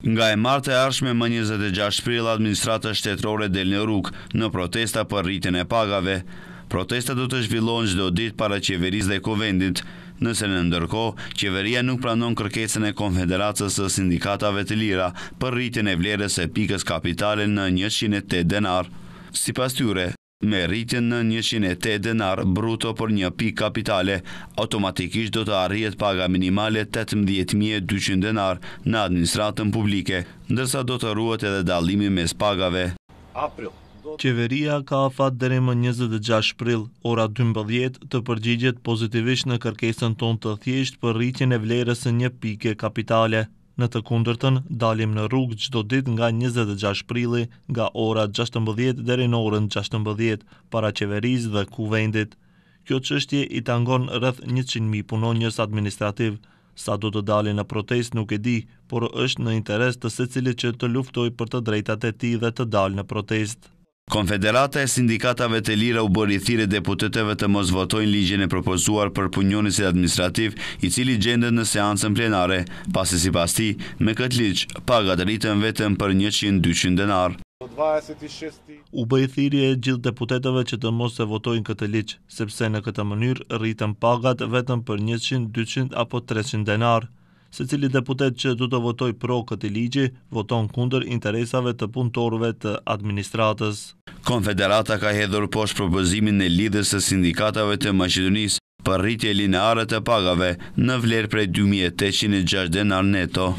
Nga e martë e arshme më 26 pril, administrata shtetrore del në rrug në protesta për rritin e pagave. Protesta do të zhvillon gjdo dit para qeveris dhe kovendit, nëse në ndërko, qeveria nuk pranon kërkesën e konfederatës së sindikatave të lira për rritin e vlerës e pikës kapitale në 108 denar. Si pas tyre, me rritjen në 108 denar bruto për një pikë kapitale, automatikisht do të arrijet paga minimale 18.200 denar në administratën publike, ndërsa do të ruhet edhe dalimi mes pagave. Qeveria ka afat dhere më 26 april, ora 12, të përgjigjet pozitivisht në kërkesën ton të thjesht për rritjen e vlerës në një pike kapitale në të kundërtën dalim në rrugë çdo ditë nga 26 prili, nga ora 16 deri në orën 16 para qeverisë dhe ku vendit. Kjo çështje i tangon rreth 100 mijë punonjës administrativ, sa do të dalin në protestë nuk e di, por është në interes të secilit që të luftojë për të drejtat e tij dhe të dalë në protest. Konfederata e sindikatave të lira u bëri thire deputeteve të mos votojnë ligjen e propozuar për punjonisit administrativ i cili gjendet në seancën plenare, pasi si pas ti, me këtë ligjë, pagat rritën vetëm për 100-200 denar. U bëj thiri e gjithë deputetëve që të mos të votojnë këtë liqë, sepse në këtë mënyrë rritën pagat vetëm për 100, 200 apo 300 denar. Se cili deputet që du të votoj pro këtë ligji, voton kunder interesave të punëtorve të administratës. Konfederata ka hedhur poshtë propozimin e lidhës së sindikatave të Maqedonisë për rritje lineare të pagave në vlerë prej 2860 denar neto.